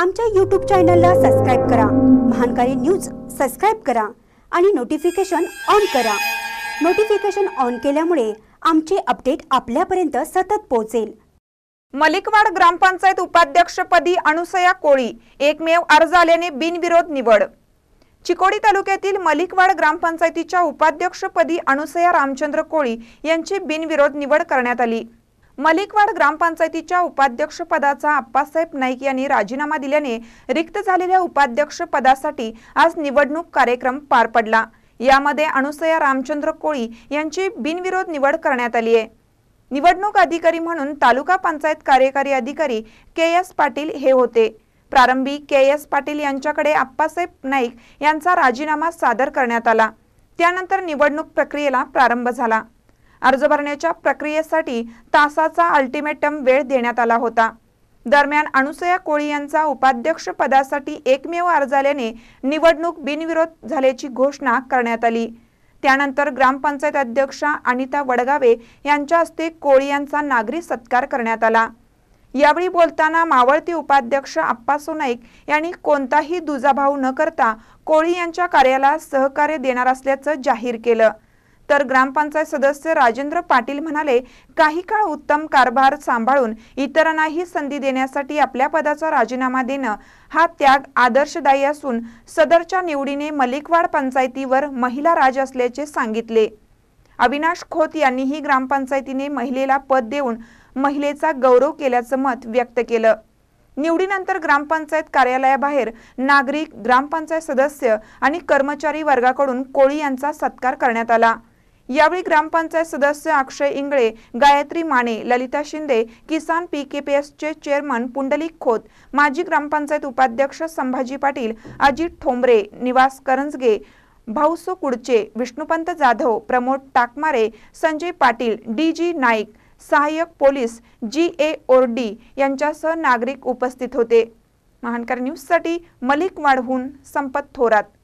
आमच्या यूट्यूब चॅनलला सबस्क्राईब करा महानकारी न्यूज सबस्क्राईब करा आणि नोटिफिकेशन ऑन करा नोटिफिकेशन ऑन केल्यामुळे आमचे अपडेट आपल्यापर्यंत सतत पोहोचेल मलिकवाड ग्रामपंचायत उपाध्यक्षपदी अनुसया कोळी एकमेव अर्ज आल्याने बिनविरोध निवड चिकोडी तालुक्यातील मलिकवाड ग्रामपंचायतीच्या उपाध्यक्षपदी अनुसया रामचंद्र कोळी यांची बिनविरोध निवड करण्यात आली मलिकवाड ग्रामपंचायतीच्या उपाध्यक्ष पदाचा आप्पासाहेब नाईक यांनी राजीनामा दिल्याने रिक्त झालेल्या उपाध्यक्ष पदासाठी आज निवडणूक कार्यक्रम पार पडला यामध्ये अनुसया रामचंद्र कोळी यांची बिनविरोध निवड करण्यात आली आहे निवडणूक अधिकारी म्हणून तालुका पंचायत कार्यकारी अधिकारी के एस पाटील हे होते प्रारंभी के एस पाटील यांच्याकडे आप्पासाहेब नाईक यांचा राजीनामा सादर करण्यात आला त्यानंतर निवडणूक प्रक्रियेला प्रारंभ झाला अर्ज भरण्याच्या प्रक्रियेसाठी तासाचा अल्टिमेटम वेळ देण्यात आला होता दरम्यान अनुसया कोळी यांचा उपाध्यक्ष पदासाठी एकमेव अर्ज आल्याने निवडणूक बिनविरोध झाल्याची घोषणा करण्यात आली त्यानंतर ग्रामपंचायत अध्यक्षा अनिता वडगावे यांच्या हस्ते कोळी यांचा नागरी सत्कार करण्यात आला यावेळी बोलताना मावळती उपाध्यक्ष अप्पा नाईक यांनी कोणताही दुजाभाव न करता कोळी यांच्या कार्याला सहकार्य देणार असल्याचं जाहीर केलं तर ग्रामपंचायत सदस्य राजेंद्र पाटील म्हणाले काही काळ उत्तम कारभार सांभाळून इतरांनाही संधी देण्यासाठी आपल्या पदाचा राजीनामा देणं हा त्याग आदर्शदायी असून सदरच्या निवडीने मलिकवाड पंचायतीवर महिला राज असल्याचे सांगितले अविनाश खोत यांनीही ग्रामपंचायतीने महिलेला पद देऊन महिलेचा गौरव केल्याचं मत व्यक्त केलं निवडीनंतर ग्रामपंचायत कार्यालयाबाहेर नागरिक ग्रामपंचायत सदस्य आणि कर्मचारी वर्गाकडून कोळी यांचा सत्कार करण्यात आला यावेळी ग्रामपंचायत सदस्य Akshay Ingale Gayatri Mane Lalita Shinde Kisan P K P एसचे चेअरमन पुंडलिक खोत माजी ग्रामपंचायत उपाध्यक्ष संभाजी पाटील अजित ठोंबरे निवास करंजगे भाऊसो कुडचे विष्णुपंत जाधव प्रमोद टाकमारे संजय पाटील डी जी नाईक सहाय्यक पोलीस जी ए ओरडी यांच्यासह नागरिक उपस्थित होते महानकर न्यूजसाठी मलिक वाढवून संपत थोरात